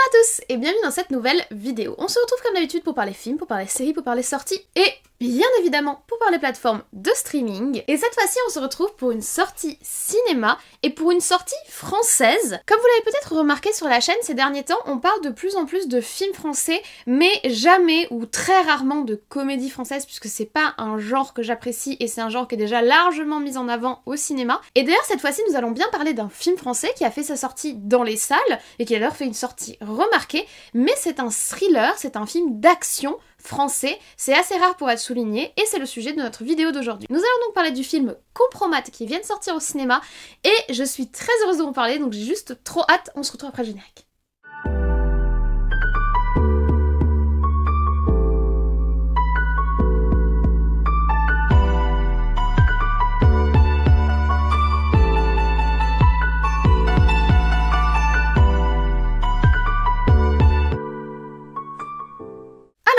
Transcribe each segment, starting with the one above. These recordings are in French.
Bonjour à tous et bienvenue dans cette nouvelle vidéo. On se retrouve comme d'habitude pour parler films, pour parler séries, pour parler sorties et bien évidemment pour parler plateformes de streaming. Et cette fois-ci, on se retrouve pour une sortie cinéma et pour une sortie française. Comme vous l'avez peut-être remarqué sur la chaîne ces derniers temps, on parle de plus en plus de films français, mais jamais ou très rarement de comédie française puisque c'est pas un genre que j'apprécie et c'est un genre qui est déjà largement mis en avant au cinéma. Et d'ailleurs, cette fois-ci, nous allons bien parler d'un film français qui a fait sa sortie dans les salles et qui a alors fait une sortie remarqué, mais c'est un thriller, c'est un film d'action français, c'est assez rare pour être souligné et c'est le sujet de notre vidéo d'aujourd'hui. Nous allons donc parler du film Compromat qui vient de sortir au cinéma et je suis très heureuse de vous parler donc j'ai juste trop hâte, on se retrouve après le générique.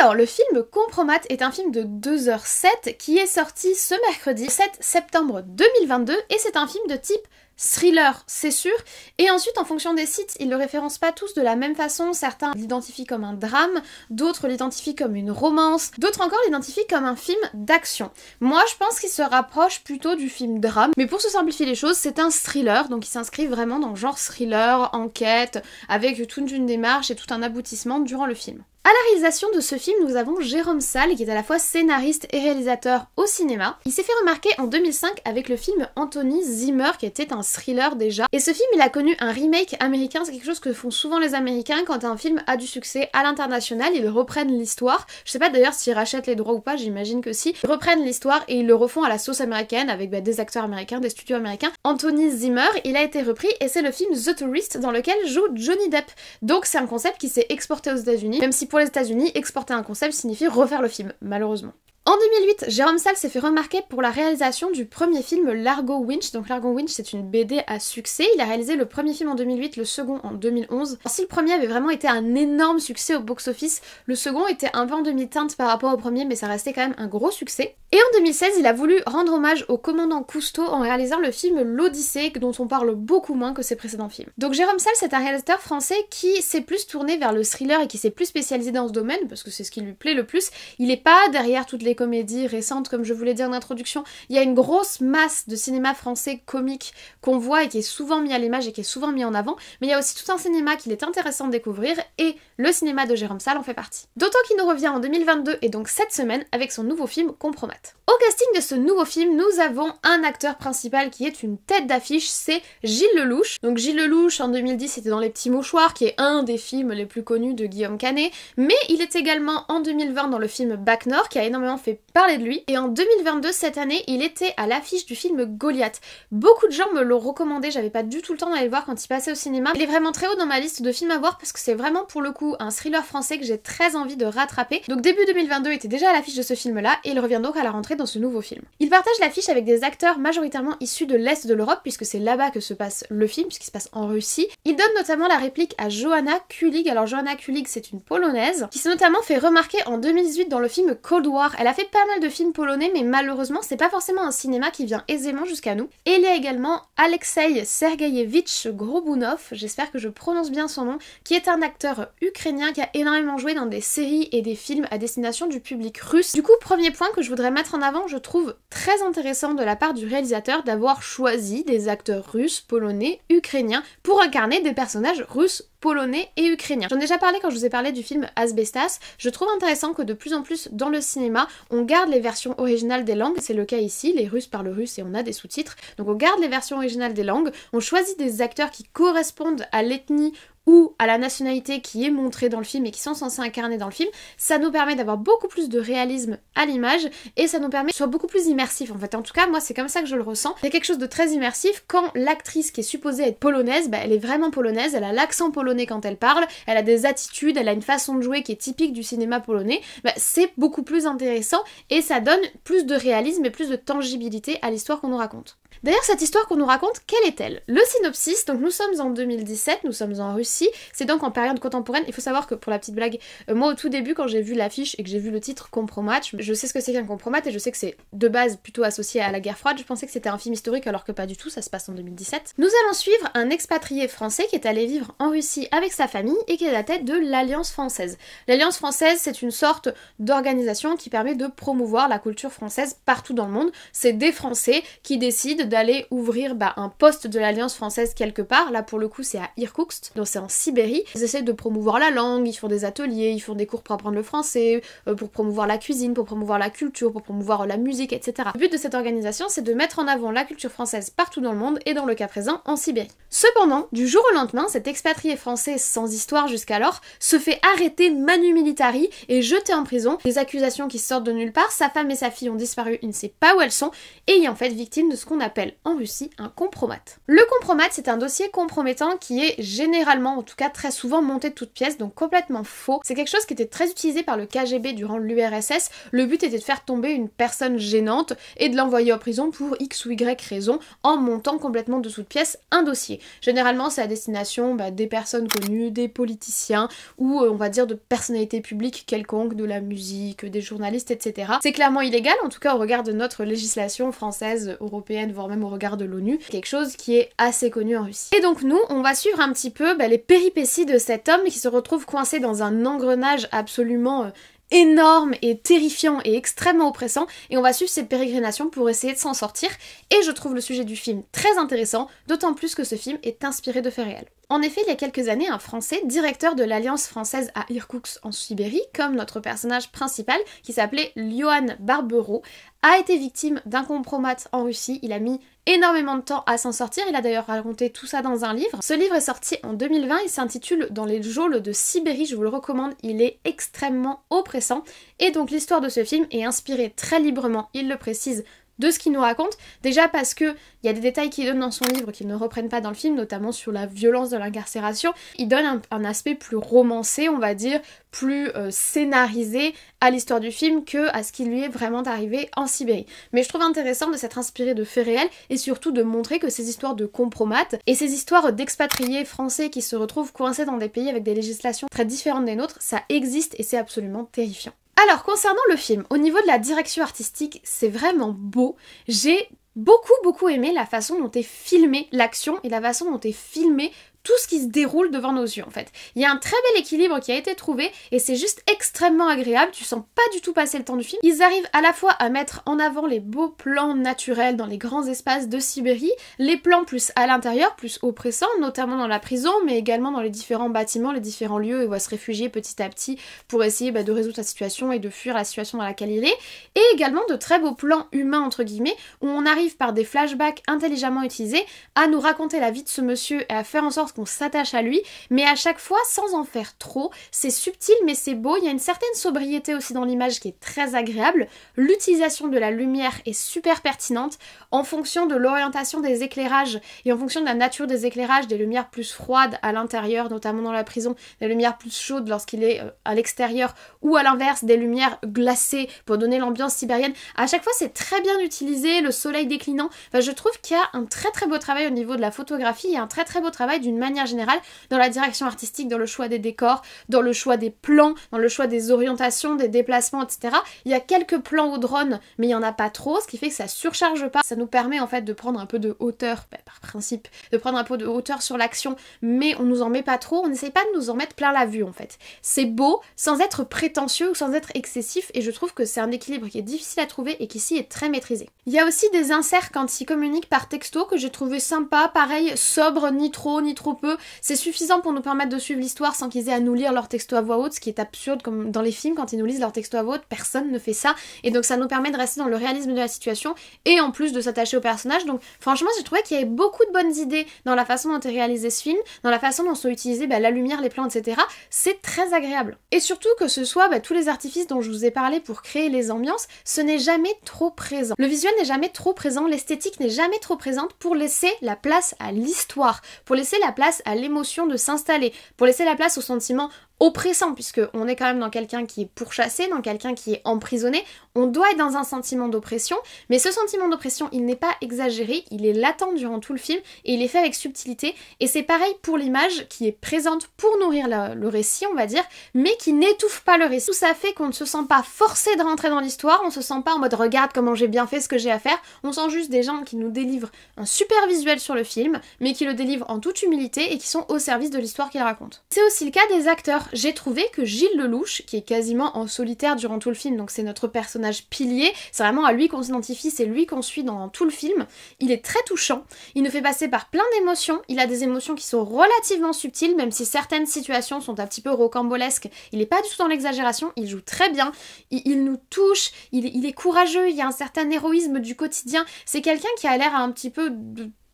Alors, le film Compromat est un film de 2h07 qui est sorti ce mercredi 7 septembre 2022 et c'est un film de type thriller, c'est sûr. Et ensuite, en fonction des sites, ils le référencent pas tous de la même façon. Certains l'identifient comme un drame, d'autres l'identifient comme une romance, d'autres encore l'identifient comme un film d'action. Moi, je pense qu'il se rapproche plutôt du film drame. Mais pour se simplifier les choses, c'est un thriller, donc il s'inscrit vraiment dans le genre thriller, enquête, avec toute une démarche et tout un aboutissement durant le film. À la réalisation de ce film, nous avons Jérôme Salle, qui est à la fois scénariste et réalisateur au cinéma. Il s'est fait remarquer en 2005 avec le film Anthony Zimmer, qui était un thriller déjà. Et ce film, il a connu un remake américain, c'est quelque chose que font souvent les Américains quand un film a du succès à l'international, ils reprennent l'histoire. Je sais pas d'ailleurs s'ils rachètent les droits ou pas, j'imagine que si. Ils reprennent l'histoire et ils le refont à la sauce américaine avec bah, des acteurs américains, des studios américains. Anthony Zimmer, il a été repris et c'est le film The Tourist dans lequel joue Johnny Depp. Donc c'est un concept qui s'est exporté aux États-Unis, même si pour les États-Unis, exporter un concept signifie refaire le film, malheureusement. En 2008, Jérôme Salle s'est fait remarquer pour la réalisation du premier film Largo Winch. Donc Largo Winch, c'est une BD à succès. Il a réalisé le premier film en 2008, le second en 2011. si le premier avait vraiment été un énorme succès au box-office, le second était un peu en demi-teinte par rapport au premier, mais ça restait quand même un gros succès. Et en 2016, il a voulu rendre hommage au commandant Cousteau en réalisant le film L'Odyssée, dont on parle beaucoup moins que ses précédents films. Donc Jérôme Salle, c'est un réalisateur français qui s'est plus tourné vers le thriller et qui s'est plus spécialisé dans ce domaine, parce que c'est ce qui lui plaît le plus. Il n'est pas derrière toutes les comédies récentes, comme je vous l'ai dit en introduction. Il y a une grosse masse de cinéma français comique qu'on voit et qui est souvent mis à l'image et qui est souvent mis en avant, mais il y a aussi tout un cinéma qu'il est intéressant de découvrir et le cinéma de Jérôme Salle en fait partie. D'autant qu'il nous revient en 2022 et donc cette semaine avec son nouveau film Compromat. Au casting de ce nouveau film, nous avons un acteur principal qui est une tête d'affiche, c'est Gilles Lelouch. Donc Gilles Lelouch en 2010 était dans Les Petits Mouchoirs qui est un des films les plus connus de Guillaume Canet, mais il est également en 2020 dans le film Back Nord qui a énormément fait parler de lui. Et en 2022, cette année, il était à l'affiche du film Goliath. Beaucoup de gens me l'ont recommandé, j'avais pas du tout le temps d'aller le voir quand il passait au cinéma. Il est vraiment très haut dans ma liste de films à voir parce que c'est vraiment pour le coup un thriller français que j'ai très envie de rattraper. Donc début 2022 était déjà à l'affiche de ce film-là et il revient donc à la rentrée dans ce nouveau film. Il partage l'affiche avec des acteurs majoritairement issus de l'Est de l'Europe puisque c'est là-bas que se passe le film, puisqu'il se passe en Russie. Il donne notamment la réplique à Johanna Kulig. Alors Johanna Kulig c'est une Polonaise qui s'est notamment fait remarquer en 2018 dans le film Cold War. Elle a a fait pas mal de films polonais, mais malheureusement, c'est pas forcément un cinéma qui vient aisément jusqu'à nous. Et il y a également Alexei Sergeyevich Grobunov, j'espère que je prononce bien son nom, qui est un acteur ukrainien qui a énormément joué dans des séries et des films à destination du public russe. Du coup, premier point que je voudrais mettre en avant, je trouve très intéressant de la part du réalisateur d'avoir choisi des acteurs russes, polonais, ukrainiens pour incarner des personnages russes polonais et ukrainien. J'en ai déjà parlé quand je vous ai parlé du film Asbestas. Je trouve intéressant que de plus en plus dans le cinéma, on garde les versions originales des langues. C'est le cas ici, les Russes parlent russe et on a des sous-titres. Donc on garde les versions originales des langues, on choisit des acteurs qui correspondent à l'ethnie ou à la nationalité qui est montrée dans le film et qui sont censés incarner dans le film, ça nous permet d'avoir beaucoup plus de réalisme à l'image et ça nous permet de soit beaucoup plus immersif en fait. En tout cas, moi c'est comme ça que je le ressens. C'est quelque chose de très immersif quand l'actrice qui est supposée être polonaise, bah, elle est vraiment polonaise, elle a l'accent polonais quand elle parle, elle a des attitudes, elle a une façon de jouer qui est typique du cinéma polonais, bah, c'est beaucoup plus intéressant et ça donne plus de réalisme et plus de tangibilité à l'histoire qu'on nous raconte. D'ailleurs, cette histoire qu'on nous raconte, quelle est-elle Le synopsis, donc nous sommes en 2017, nous sommes en Russie, c'est donc en période contemporaine. Il faut savoir que pour la petite blague, euh, moi au tout début, quand j'ai vu l'affiche et que j'ai vu le titre Compromat, je sais ce que c'est qu'un compromat et je sais que c'est de base plutôt associé à la guerre froide. Je pensais que c'était un film historique alors que pas du tout, ça se passe en 2017. Nous allons suivre un expatrié français qui est allé vivre en Russie avec sa famille et qui est à la tête de l'Alliance française. L'Alliance française, c'est une sorte d'organisation qui permet de promouvoir la culture française partout dans le monde. C'est des Français qui décident d'aller ouvrir bah, un poste de l'Alliance française quelque part. Là, pour le coup, c'est à Irkoutsk, donc c'est en Sibérie. Ils essaient de promouvoir la langue, ils font des ateliers, ils font des cours pour apprendre le français, euh, pour promouvoir la cuisine, pour promouvoir la culture, pour promouvoir la musique, etc. Le but de cette organisation, c'est de mettre en avant la culture française partout dans le monde et dans le cas présent en Sibérie. Cependant, du jour au lendemain, cet expatrié français sans histoire jusqu'alors se fait arrêter manu militari et jeter en prison. Des accusations qui sortent de nulle part, sa femme et sa fille ont disparu, il ne sait pas où elles sont, et il est en fait victime de ce qu'on appelle en Russie un compromat. Le compromat, c'est un dossier compromettant qui est généralement, en tout cas très souvent, monté de toutes pièces, donc complètement faux. C'est quelque chose qui était très utilisé par le KGB durant l'URSS. Le but était de faire tomber une personne gênante et de l'envoyer en prison pour X ou Y raison en montant complètement de toutes pièces un dossier. Généralement, c'est à destination bah, des personnes connues, des politiciens ou euh, on va dire de personnalités publiques quelconques, de la musique, des journalistes, etc. C'est clairement illégal, en tout cas au regard de notre législation française, européenne, voire même au regard de l'ONU, quelque chose qui est assez connu en Russie. Et donc nous, on va suivre un petit peu bah, les péripéties de cet homme qui se retrouve coincé dans un engrenage absolument euh, énorme et terrifiant et extrêmement oppressant et on va suivre cette pérégrinations pour essayer de s'en sortir et je trouve le sujet du film très intéressant, d'autant plus que ce film est inspiré de faits réels. En effet, il y a quelques années, un Français, directeur de l'Alliance française à Irkoutsk en Sibérie, comme notre personnage principal, qui s'appelait Johan Barbero, a été victime d'un compromat en Russie. Il a mis énormément de temps à s'en sortir. Il a d'ailleurs raconté tout ça dans un livre. Ce livre est sorti en 2020. Il s'intitule Dans les geôles de Sibérie. Je vous le recommande. Il est extrêmement oppressant. Et donc l'histoire de ce film est inspirée très librement, il le précise, de ce qu'il nous raconte. Déjà parce que il y a des détails qu'il donne dans son livre qu'il ne reprenne pas dans le film, notamment sur la violence de l'incarcération. Il donne un, aspect plus romancé, on va dire, plus euh, scénarisé à l'histoire du film que à ce qui lui est vraiment arrivé en Sibérie. Mais je trouve intéressant de s'être inspiré de faits réels et surtout de montrer que ces histoires de compromates et ces histoires d'expatriés français qui se retrouvent coincés dans des pays avec des législations très différentes des nôtres, ça existe et c'est absolument terrifiant. Alors, concernant le film, au niveau de la direction artistique, c'est vraiment beau. J'ai beaucoup, beaucoup aimé la façon dont est filmée l'action et la façon dont est filmée tout ce qui se déroule devant nos yeux en fait. Il y a un très bel équilibre qui a été trouvé et c'est juste extrêmement agréable, tu sens pas du tout passer le temps du film. Ils arrivent à la fois à mettre en avant les beaux plans naturels dans les grands espaces de Sibérie, les plans plus à l'intérieur, plus oppressants, notamment dans la prison, mais également dans les différents bâtiments, les différents lieux où va se réfugier petit à petit pour essayer bah, de résoudre la situation et de fuir la situation dans laquelle il est, et également de très beaux plans humains entre guillemets, où on arrive par des flashbacks intelligemment utilisés à nous raconter la vie de ce monsieur et à faire en sorte qu'on s'attache à lui, mais à chaque fois sans en faire trop. C'est subtil mais c'est beau, il y a une certaine sobriété aussi dans l'image qui est très agréable. L'utilisation de la lumière est super pertinente en fonction de l'orientation des éclairages et en fonction de la nature des éclairages, des lumières plus froides à l'intérieur, notamment dans la prison, des lumières plus chaudes lorsqu'il est euh, à l'extérieur ou à l'inverse des lumières glacées pour donner l'ambiance sibérienne. À chaque fois c'est très bien utilisé, le soleil déclinant. je trouve qu'il y a un très très beau travail au niveau de la photographie et un très très beau travail d'une manière générale, dans la direction artistique, dans le choix des décors, dans le choix des plans, dans le choix des orientations, des déplacements, etc. Il y a quelques plans au drone, mais il n'y en a pas trop, ce qui fait que ça surcharge pas. Ça nous permet en fait de prendre un peu de hauteur, bah, par principe, de prendre un peu de hauteur sur l'action, mais on nous en met pas trop, on n'essaye pas de nous en mettre plein la vue en fait. C'est beau sans être prétentieux ou sans être excessif, et je trouve que c'est un équilibre qui est difficile à trouver et qui ici est très maîtrisé. Il y a aussi des inserts quand ils communiquent par texto que j'ai trouvé sympa, pareil, sobre, ni trop, ni trop peu. C'est suffisant pour nous permettre de suivre l'histoire sans qu'ils aient à nous lire leur texto à voix haute, ce qui est absurde comme dans les films quand ils nous lisent leur texto à voix haute, personne ne fait ça. Et donc ça nous permet de rester dans le réalisme de la situation et en plus de s'attacher au personnage. Donc franchement, j'ai trouvé qu'il y avait beaucoup de bonnes idées dans la façon dont est réalisé ce film, dans la façon dont sont utilisés bah, la lumière, les plans, etc. C'est très agréable. Et surtout que ce soit bah, tous les artifices dont je vous ai parlé pour créer les ambiances, ce n'est jamais trop présent. Le visuel n'est jamais trop présent, l'esthétique n'est jamais trop présente pour laisser la place à l'histoire, pour laisser la place à l'émotion de s'installer, pour laisser la place au sentiment oppressant, puisque on est quand même dans quelqu'un qui est pourchassé, dans quelqu'un qui est emprisonné, on doit être dans un sentiment d'oppression, mais ce sentiment d'oppression, il n'est pas exagéré, il est latent durant tout le film, et il est fait avec subtilité, et c'est pareil pour l'image qui est présente pour nourrir le récit, on va dire, mais qui n'étouffe pas le récit. Tout ça fait qu'on ne se sent pas forcé de rentrer dans l'histoire, on se sent pas en mode regarde comment j'ai bien fait ce que j'ai à faire, on sent juste des gens qui nous délivrent un super visuel sur le film, mais qui le délivrent en toute humilité et qui sont au service de l'histoire qu'ils raconte. C'est aussi le cas des acteurs j'ai trouvé que Gilles Lelouch, qui est quasiment en solitaire durant tout le film, donc c'est notre personnage pilier, c'est vraiment à lui qu'on s'identifie, c'est lui qu'on suit dans tout le film, il est très touchant, il nous fait passer par plein d'émotions, il a des émotions qui sont relativement subtiles, même si certaines situations sont un petit peu rocambolesques, il n'est pas du tout dans l'exagération, il joue très bien, il, nous touche, il, est courageux, il y a un certain héroïsme du quotidien, c'est quelqu'un qui a l'air un petit peu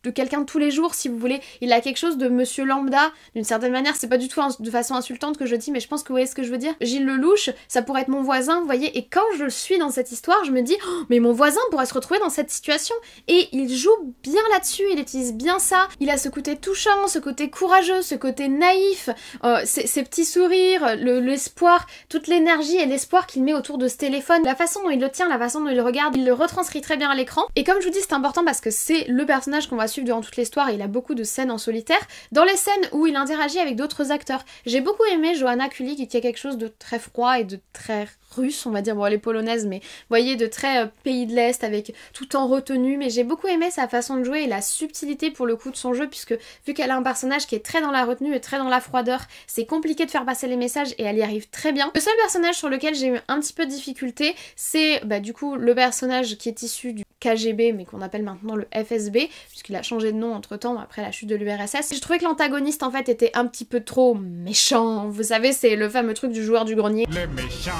de quelqu'un de tous les jours, si vous voulez. Il a quelque chose de monsieur lambda, d'une certaine manière. C'est pas du tout de façon insultante que je dis, mais je pense que vous voyez ce que je veux dire. Gilles Lelouch, ça pourrait être mon voisin, vous voyez. Et quand je suis dans cette histoire, je me dis, oh, mais mon voisin pourrait se retrouver dans cette situation. Et il joue bien là-dessus, il utilise bien ça. Il a ce côté touchant, ce côté courageux, ce côté naïf, euh, ses, petits sourires, l'espoir, toute l'énergie et l'espoir qu'il met autour de ce téléphone, la façon dont il le tient, la façon dont il le regarde, il le retranscrit très bien à l'écran. Et comme je vous dis, c'est important parce que c'est le personnage qu'on va durant toute l'histoire il a beaucoup de scènes en solitaire, dans les scènes où il interagit avec d'autres acteurs. J'ai beaucoup aimé Johanna Cully qui tient quelque chose de très froid et de très russe, on va dire, bon elle est polonaise, mais voyez, de très euh, pays de l'Est, avec tout en retenue, mais j'ai beaucoup aimé sa façon de jouer et la subtilité pour le coup de son jeu, puisque vu qu'elle a un personnage qui est très dans la retenue et très dans la froideur, c'est compliqué de faire passer les messages et elle y arrive très bien. Le seul personnage sur lequel j'ai eu un petit peu de difficulté, c'est bah, du coup le personnage qui est issu du KGB, mais qu'on appelle maintenant le FSB, puisqu'il a changé de nom entre temps après la chute de l'URSS. J'ai trouvé que l'antagoniste en fait était un petit peu trop méchant, vous savez, c'est le fameux truc du joueur du grenier. Le méchant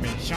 méchant.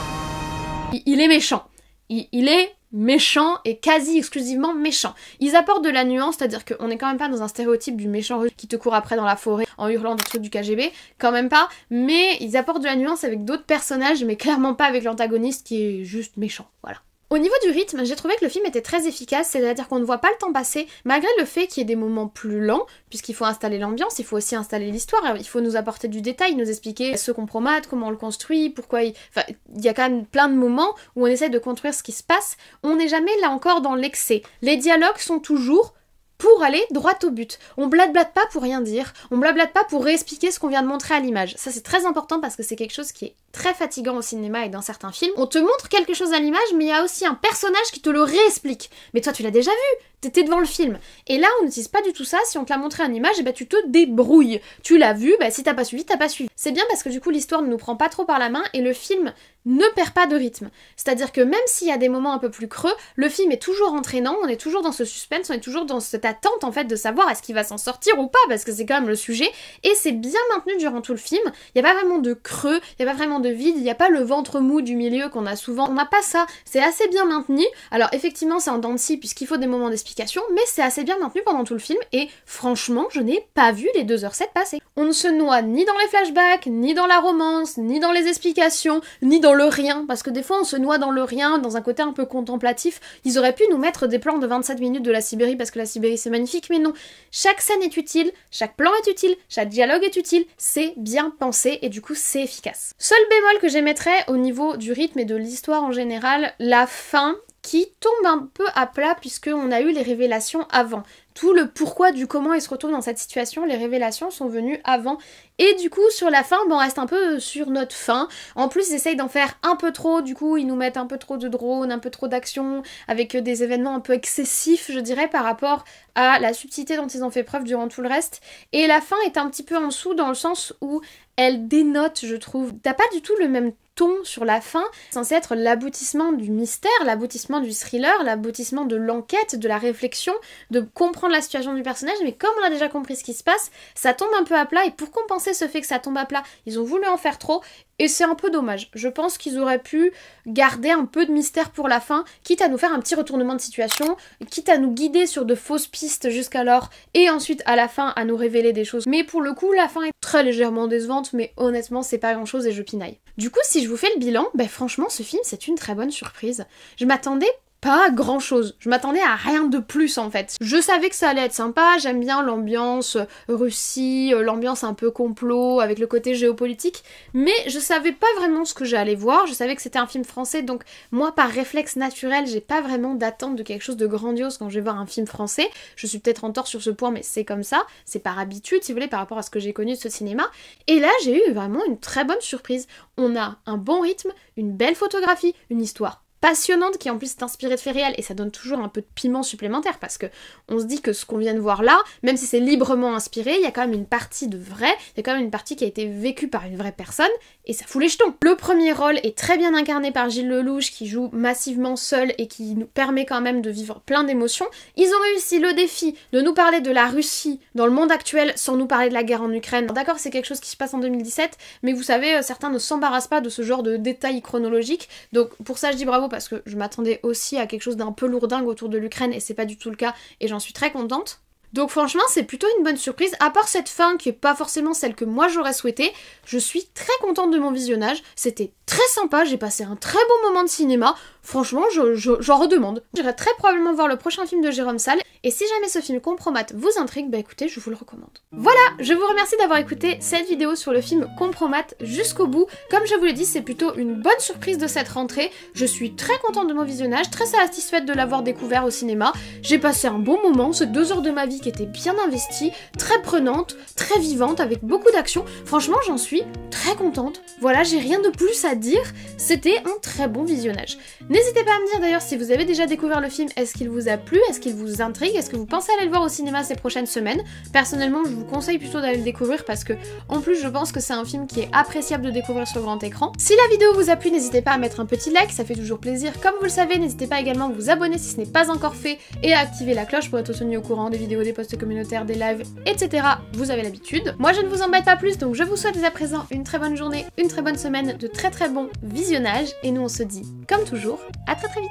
Il, est méchant. Il, est méchant et quasi exclusivement méchant. Ils apportent de la nuance, c'est-à-dire qu'on n'est quand même pas dans un stéréotype du méchant qui te court après dans la forêt en hurlant des trucs du KGB, quand même pas, mais ils apportent de la nuance avec d'autres personnages, mais clairement pas avec l'antagoniste qui est juste méchant. Voilà. Au niveau du rythme, j'ai trouvé que le film était très efficace, c'est-à-dire qu'on ne voit pas le temps passer, malgré le fait qu'il y ait des moments plus lents, puisqu'il faut installer l'ambiance, il faut aussi installer l'histoire, il faut nous apporter du détail, nous expliquer ce qu'on promate, comment on le construit, pourquoi il... Enfin, il y a quand même plein de moments où on essaie de construire ce qui se passe, on n'est jamais là encore dans l'excès. Les dialogues sont toujours pour aller droit au but. On blablate pas pour rien dire, on blablate pas pour réexpliquer ce qu'on vient de montrer à l'image. Ça c'est très important parce que c'est quelque chose qui est très fatigant au cinéma et dans certains films. On te montre quelque chose à l'image mais il y a aussi un personnage qui te le réexplique. Mais toi tu l'as déjà vu, t'étais devant le film. Et là on n'utilise pas du tout ça, si on te l'a montré à l'image, et eh bah, ben, tu te débrouilles. Tu l'as vu, bah, si t'as pas suivi, t'as pas suivi. C'est bien parce que du coup l'histoire ne nous prend pas trop par la main et le film ne perd pas de rythme. C'est-à-dire que même s'il y a des moments un peu plus creux, le film est toujours entraînant, on est toujours dans ce suspense, on est toujours dans cette attente en fait de savoir est-ce qu'il va s'en sortir ou pas, parce que c'est quand même le sujet, et c'est bien maintenu durant tout le film, il n'y a pas vraiment de creux, il n'y a pas vraiment de vide, il n'y a pas le ventre mou du milieu qu'on a souvent, on n'a pas ça, c'est assez bien maintenu, alors effectivement c'est en dents puisqu'il faut des moments d'explication, mais c'est assez bien maintenu pendant tout le film, et franchement je n'ai pas vu les 2h07 passer. On ne se noie ni dans les flashbacks, ni dans la romance, ni dans les explications, ni dans le rien, parce que des fois on se noie dans le rien, dans un côté un peu contemplatif. Ils auraient pu nous mettre des plans de 27 minutes de la Sibérie parce que la Sibérie c'est magnifique, mais non. Chaque scène est utile, chaque plan est utile, chaque dialogue est utile, c'est bien pensé et du coup c'est efficace. Seul bémol que j'émettrais au niveau du rythme et de l'histoire en général, la fin qui tombe un peu à plat puisque on a eu les révélations avant. Tout le pourquoi du comment il se retrouve dans cette situation, les révélations sont venues avant et du coup, sur la fin, bon, on reste un peu sur notre fin. En plus, ils essayent d'en faire un peu trop, du coup, ils nous mettent un peu trop de drones, un peu trop d'action, avec euh, des événements un peu excessifs, je dirais, par rapport à la subtilité dont ils ont fait preuve durant tout le reste. Et la fin est un petit peu en dessous dans le sens où elle dénote, je trouve. T'as pas du tout le même ton sur la fin, censé être l'aboutissement du mystère, l'aboutissement du thriller, l'aboutissement de l'enquête, de la réflexion, de comprendre la situation du personnage, mais comme on a déjà compris ce qui se passe, ça tombe un peu à plat et pour compenser ce fait que ça tombe à plat. Ils ont voulu en faire trop et c'est un peu dommage. Je pense qu'ils auraient pu garder un peu de mystère pour la fin, quitte à nous faire un petit retournement de situation, quitte à nous guider sur de fausses pistes jusqu'alors et ensuite à la fin à nous révéler des choses. Mais pour le coup, la fin est très légèrement décevante, mais honnêtement, c'est pas grand chose et je pinaille. Du coup, si je vous fais le bilan, ben, franchement, ce film, c'est une très bonne surprise. Je m'attendais pas grand chose. Je m'attendais à rien de plus en fait. Je savais que ça allait être sympa, j'aime bien l'ambiance euh, Russie, euh, l'ambiance un peu complot avec le côté géopolitique, mais je savais pas vraiment ce que j'allais voir, je savais que c'était un film français donc moi par réflexe naturel, j'ai pas vraiment d'attente de quelque chose de grandiose quand je vais voir un film français. Je suis peut-être en tort sur ce point mais c'est comme ça, c'est par habitude si vous voulez par rapport à ce que j'ai connu de ce cinéma et là, j'ai eu vraiment une très bonne surprise. On a un bon rythme, une belle photographie, une histoire passionnante qui en plus est inspirée de faits réels et ça donne toujours un peu de piment supplémentaire parce que on se dit que ce qu'on vient de voir là, même si c'est librement inspiré, il y a quand même une partie de vrai, il y a quand même une partie qui a été vécue par une vraie personne et ça fout les jetons. Le premier rôle est très bien incarné par Gilles Lelouch qui joue massivement seul et qui nous permet quand même de vivre plein d'émotions. Ils ont réussi le défi de nous parler de la Russie dans le monde actuel sans nous parler de la guerre en Ukraine. D'accord, c'est quelque chose qui se passe en 2017, mais vous savez, euh, certains ne s'embarrassent pas de ce genre de détails chronologiques. Donc pour ça, je dis bravo parce que je m'attendais aussi à quelque chose d'un peu lourdingue autour de l'Ukraine et c'est pas du tout le cas et j'en suis très contente. Donc franchement, c'est plutôt une bonne surprise, à part cette fin qui est pas forcément celle que moi j'aurais souhaité. Je suis très contente de mon visionnage, c'était très sympa, j'ai passé un très bon moment de cinéma franchement, j'en je, redemande. J'irai très probablement voir le prochain film de Jérôme Salle, et si jamais ce film Compromat vous intrigue, bah écoutez, je vous le recommande. Voilà, je vous remercie d'avoir écouté cette vidéo sur le film Compromat jusqu'au bout. Comme je vous l'ai dit, c'est plutôt une bonne surprise de cette rentrée. Je suis très contente de mon visionnage, très satisfaite de l'avoir découvert au cinéma. J'ai passé un bon moment, ces deux heures de ma vie qui étaient bien investies, très prenantes, très vivantes, avec beaucoup d'action. Franchement, j'en suis très contente. Voilà, j'ai rien de plus à dire. C'était un très bon visionnage. N'hésitez pas à me dire d'ailleurs si vous avez déjà découvert le film, est-ce qu'il vous a plu, est-ce qu'il vous intrigue, est-ce que vous pensez aller le voir au cinéma ces prochaines semaines. Personnellement, je vous conseille plutôt d'aller le découvrir parce que, en plus, je pense que c'est un film qui est appréciable de découvrir sur grand écran. Si la vidéo vous a plu, n'hésitez pas à mettre un petit like, ça fait toujours plaisir. Comme vous le savez, n'hésitez pas également à vous abonner si ce n'est pas encore fait et à activer la cloche pour être tenu au courant des vidéos, des posts communautaires, des lives, etc. Vous avez l'habitude. Moi, je ne vous embête pas plus, donc je vous souhaite dès à présent une très bonne journée, une très bonne semaine, de très très bons visionnages et nous, on se dit, comme toujours, a À très très vite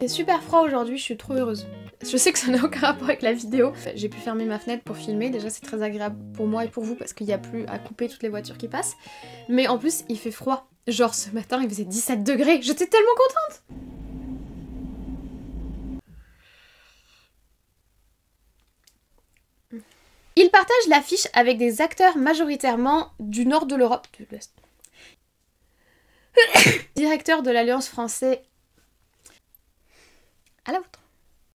C'est super froid aujourd'hui, je suis trop heureuse. Je sais que ça n'a aucun rapport avec la vidéo. J'ai pu fermer ma fenêtre pour filmer, déjà c'est très agréable pour moi et pour vous parce qu'il n'y a plus à couper toutes les voitures qui passent. Mais en plus, il fait froid. Genre ce matin, il faisait 17 degrés, j'étais tellement contente l'affiche avec des acteurs majoritairement du nord de l'Europe, Directeur de l'Alliance française. À la vôtre.